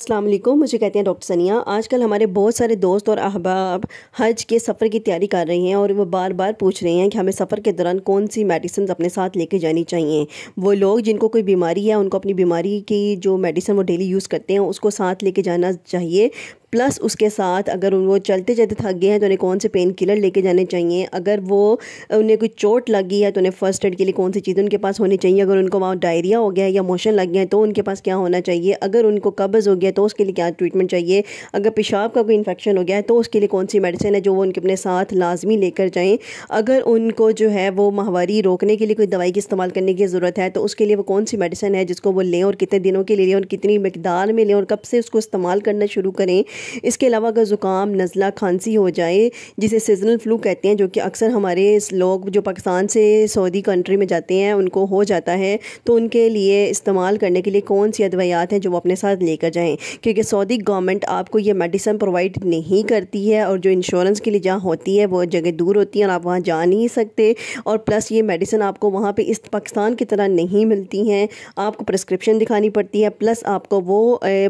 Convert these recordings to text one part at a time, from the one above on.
असलम मुझे कहते हैं डॉक्टर सनिया आजकल हमारे बहुत सारे दोस्त और अहबाब हज के सफ़र की तैयारी कर रहे हैं और वो बार बार पूछ रहे हैं कि हमें सफ़र के दौरान कौन सी मेडिसिन अपने साथ लेके जानी चाहिए वो लोग जिनको कोई बीमारी है उनको अपनी बीमारी की जो मेडिसिन वो डेली यूज़ करते हैं उसको साथ लेके जाना चाहिए प्लस उसके साथ अगर वो चलते चलते थक गए हैं तो उन्हें कौन से पेन किलर लेके जाने चाहिए अगर वो उन्हें कोई चोट लगी है तो उन्हें फ़र्स्ट एड के लिए कौन सी चीज़ें उनके पास होनी चाहिए अगर उनको वहाँ डायरिया हो गया है या मोशन लग गया है तो उनके पास क्या होना चाहिए अगर उनको कब्ज़ हो गया तो उसके लिए क्या ट्रीटमेंट चाहिए अगर पेशाब का कोई इन्फेक्शन हो गया है तो उसके लिए कौन सी मेडिसिन है जो वो उनके अपने साथ लाजमी लेकर जाएँ अगर उनको जो है वो माहवारी रोकने के लिए कोई दवाई की इस्तेमाल करने की ज़रूरत है तो उसके लिए वो कौन सी मेडिसिन है जिसको वो लें और कितने दिनों के लिए लें और कितनी मकदार में लें और कब से उसको इस्तेमाल करना शुरू करें इसके अलावा अगर ज़ुकाम नज़ला खांसी हो जाए जिसे सीजनल फ्लू कहते हैं जो कि अक्सर हमारे लोग जो पाकिस्तान से सऊदी कंट्री में जाते हैं उनको हो जाता है तो उनके लिए इस्तेमाल करने के लिए कौन सी अद्वियात हैं जो वो अपने साथ लेकर जाएँ क्योंकि सऊदी गवर्नमेंट आपको ये मेडिसन प्रोवाइड नहीं करती है और जो इंश्योरेंस के लिए जहाँ होती है वो जगह दूर होती है और आप वहाँ जा नहीं सकते और प्लस ये मेडिसन आपको वहाँ पे इस पाकिस्तान की तरह नहीं मिलती हैं आपको प्रिस्क्रिप्शन दिखानी पड़ती है प्लस आपको वो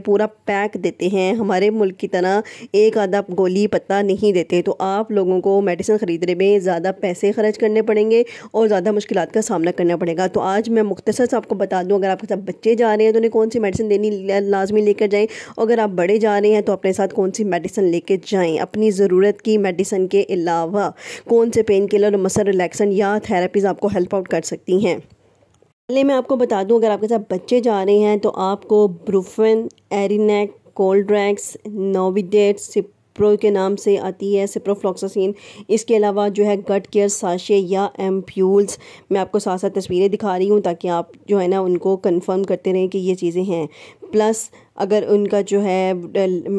पूरा पैक देते हैं हमारे मुल्क की तरह एक आधा गोली पत्ता नहीं देते तो आप लोगों को मेडिसिन ख़रीदने में ज़्यादा पैसे खर्च करने पड़ेंगे और ज़्यादा मुश्किल का सामना करना पड़ेगा तो आज मैं मुख्तसर से आपको बता दूँ अगर आपके साथ बच्चे जा रहे हैं तो उन्हें कौन सी मेडिसिन देनी लाजमी लेकर जाएँ अगर आप बड़े जा रहे हैं तो अपने साथ कौन सी मेडिसिन लेकर जाएँ अपनी ज़रूरत की मेडिसिन के अलावा कौन से पेन किलर मसल रिलैक्सन या थेरेपीज़ आपको हेल्प आउट कर सकती हैं पहले मैं आपको बता दूं अगर आपके साथ बच्चे जा रहे हैं तो आपको Brufen Erinac Coldrex Novidat Cipro के नाम से आती है सिप्रोफ्लॉक्सासिन इसके अलावा जो है गट केयर साशे या एम्प्यूल्स मैं आपको साथ साथ तस्वीरें दिखा रही हूँ ताकि आप जो है ना उनको कंफर्म करते रहें कि ये चीज़ें हैं प्लस अगर उनका जो है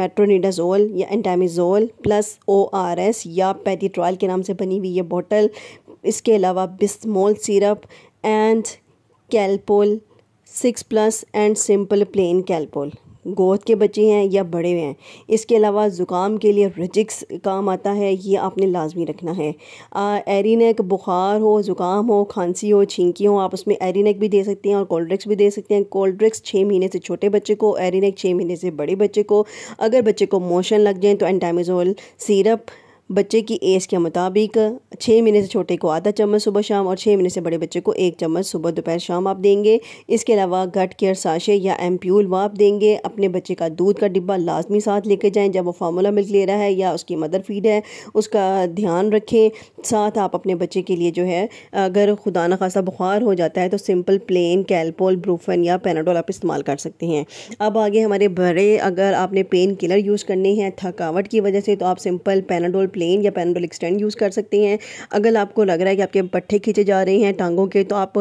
मेट्रोनिडाजोल या Entamizole plus O R S या पैथीट्रॉल के नाम से बनी हुई ये बॉटल इसके अलावा Bismol syrup and Calpol six plus and simple plain Calpol गोद के बच्चे हैं या बड़े हैं इसके अलावा ज़ुकाम के लिए रजिक्स काम आता है ये आपने लाजमी रखना है एरीनेक बुखार हो ज़ुकाम हो खांसी हो छींकी हो आप उसमें एरीनेक भी दे सकते हैं और कोल्ड ड्रिक्स भी दे सकते हैं कोल्ड ड्रिक्स छः महीने से छोटे बच्चे को एरीनेक छः महीने से बड़े बच्चे को अगर बच्चे को मोशन लग जाए तो एंटामिजोल सीरप बच्चे की एज के मुताबिक छः महीने से छोटे को आधा चम्मच सुबह शाम और छः महीने से बड़े बच्चे को एक चम्मच सुबह दोपहर शाम आप देंगे इसके अलावा गट केयर साशे या एम्प्यूल वो आप देंगे अपने बच्चे का दूध का डिब्बा लाजमी साथ लेके जाएँ जब वो फार्मूला मिल्क ले रहा है या उसकी मदर फीड है उसका ध्यान रखें साथ आप अपने बच्चे के लिए जो है अगर खुदा न खासा बुखार हो जाता है तो सिंपल प्लेन कैलपोल ब्रूफन या पेनाडोल आप इस्तेमाल कर सकते हैं अब आगे हमारे बड़े अगर आपने पेन किलर यूज़ करने हैं थकावट की वजह से तो आप सिंपल पेनाडोल प्लेन या पैनबल एक्सटेंड यूज़ कर सकते हैं अगर आपको लग रहा है कि आपके पट्टे खींचे जा रहे हैं टांगों के तो आप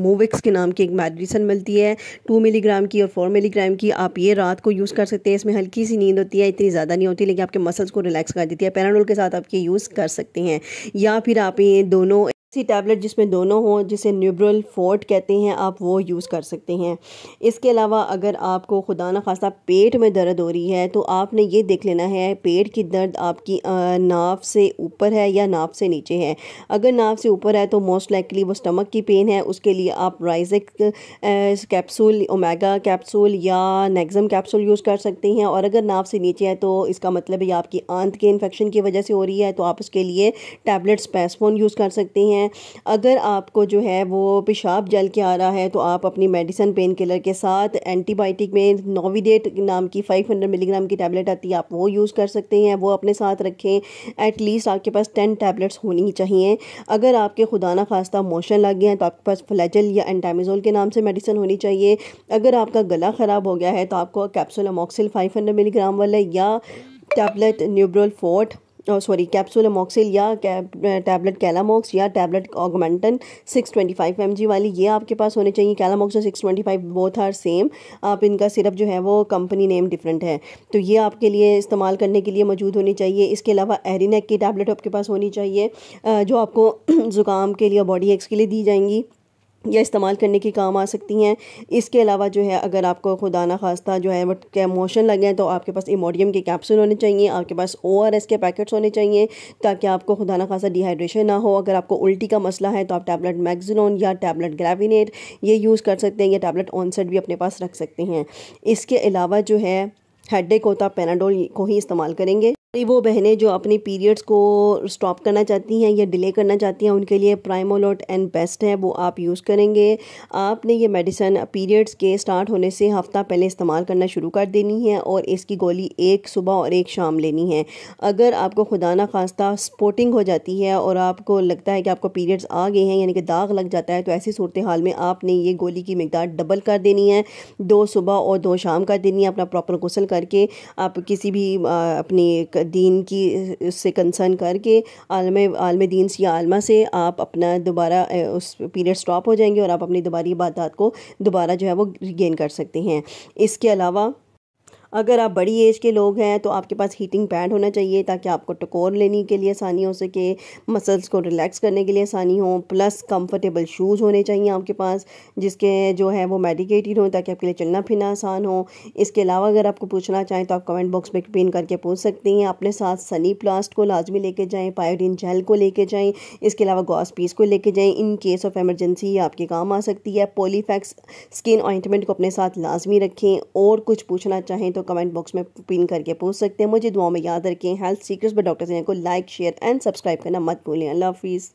मूविक्स के नाम की एक मेडिसन मिलती है टू मिलीग्राम की और फोर मिलीग्राम की आप ये रात को यूज़ कर सकते हैं इसमें हल्की सी नींद होती है इतनी ज़्यादा नहीं होती लेकिन आपके मसल्स को रिलैक्स कर देती है पेनाडोल के साथ आप ये यूज़ कर सकते हैं या फिर आप ये दोनों सी टैबलेट जिसमें दोनों हों जिसे न्यूब्रल फोर्ट कहते हैं आप वो यूज़ कर सकते हैं इसके अलावा अगर आपको खुदा न खासा पेट में दर्द हो रही है तो आपने ये देख लेना है पेट की दर्द आपकी नाव से ऊपर है या नाव से नीचे है अगर नाव से ऊपर है तो मोस्ट लाइकली वो स्टमक की पेन है उसके लिए आप राइजिक कैप्सूल ओमेगा कैप्सूल या नेगजम कैप्सूल यूज़ कर सकते हैं और अगर नाव से नीचे है तो इसका मतलब है आपकी आंत के इन्फेक्शन की वजह से हो रही है तो आप उसके लिए टैबलेट्स पैसफोन यूज़ कर सकते हैं हैं अगर आपको जो है वो पेशाब जल के आ रहा है तो आप अपनी मेडिसन पेन किलर के साथ एंटीबायोटिक में नोविडेट नाम की 500 मिलीग्राम की टैबलेट आती है आप वो यूज़ कर सकते हैं वो अपने साथ रखें एटलीस्ट आपके पास टेन टैबलेट्स होनी ही चाहिए अगर आपके खुदा ना खास्ता मोशन लग गया है तो आपके पास फ्लैजल या एंटामिजोल के नाम से मेडिसिन होनी चाहिए अगर आपका गला ख़राब हो गया है तो आपको कैप्सुल अमोक्सिल हंड्रेड मिलीग्राम वाला या tablet Nuberol forte sorry capsule Amoxil या टैबलेट कैलामॉक्स uh, या टैबलेट ऑगमेंटन 625 एमजी वाली ये आपके पास होने चाहिए कैलामॉक्स और 625 बोथ आर सेम आप इनका सिरप जो है वो कंपनी नेम डिफरेंट है तो ये आपके लिए इस्तेमाल करने के लिए मौजूद होनी चाहिए इसके अलावा एरिनेक की टैबलेट आपके पास होनी चाहिए uh, जो आपको ज़ुकाम के लिए बॉडी एक्स के लिए दी जाएंगी या इस्तेमाल करने के काम आ सकती हैं इसके अलावा जो है अगर आपको खुदा ना खास्ता जो है बट क्या मोशन लगे तो आपके पास इमोडियम के कैप्सूल होने चाहिए आपके पास ओ आर एस के पैकेट्स होने चाहिए ताकि आपको खुदा ना खास्ता डिहाइड्रेशन ना हो अगर आपको उल्टी का मसला है तो आप टैबलेट मैगजिलोन या टैबलेट ग्रेविनेट ये यूज़ कर सकते हैं या टैबलेट ऑनसेट भी अपने पास रख सकते हैं इसके अलावा जो है हेडेक होता पेनाडोल को ही इस्तेमाल करेंगे वो बहनें जो अपने पीरियड्स को स्टॉप करना चाहती हैं या डिले करना चाहती हैं उनके लिए प्राइमोलोट एंड बेस्ट है वो आप यूज़ करेंगे आपने ये मेडिसन पीरियड्स के स्टार्ट होने से हफ़्ता पहले इस्तेमाल करना शुरू कर देनी है और इसकी गोली एक सुबह और एक शाम लेनी है अगर आपको खुदा ना खास्ता स्पोटिंग हो जाती है और आपको लगता है कि आपको पीरियड्स आ गए हैं यानी कि दाग लग जाता है तो ऐसी सूरत हाल में आपने ये गोली की मकदार डबल कर देनी है दो सुबह और दो शाम कर देनी है अपना प्रॉपर गसल करके आप किसी भी अपनी दीन की उससे कंसर्न करके आलम आलम दीन या आलमा से आप अपना दोबारा उस पीरियड स्टॉप हो जाएंगे और आप अपनी दोबारा इबादत को दोबारा जो है वो रिगेन कर सकते हैं इसके अलावा अगर आप बड़ी एज के लोग हैं तो आपके पास हीटिंग पैड होना चाहिए ताकि आपको टकोर लेने के लिए आसानी हो सके मसल्स को रिलैक्स करने के लिए आसानी हो प्लस कंफर्टेबल शूज़ होने चाहिए आपके पास जिसके जो है वो मेडिकेटेड हों ताकि आपके लिए चलना फिरना आसान हो इसके अलावा अगर आपको पूछना चाहें तो आप कमेंट बॉक्स में पिन करके पूछ सकते हैं अपने साथ सनी प्लास्ट को लाजमी लेके जाएँ पायोडीन जेल को लेके जाएँ इसके अलावा गॉस पीस को लेके जाएँ इन केस ऑफ एमरजेंसी आपके काम आ सकती है पोलीफैक्स स्किन ऑइंटमेंट को अपने साथ लाजमी रखें और कुछ पूछना चाहें तो तो कमेंट बॉक्स में पिन करके पूछ सकते हैं मुझे दुआ में याद रखें हेल्थ सीक्रेट्स पर डॉक्टर सिंह को लाइक शेयर एंड सब्सक्राइब करना मत भूलें अल्लाह हाफिज़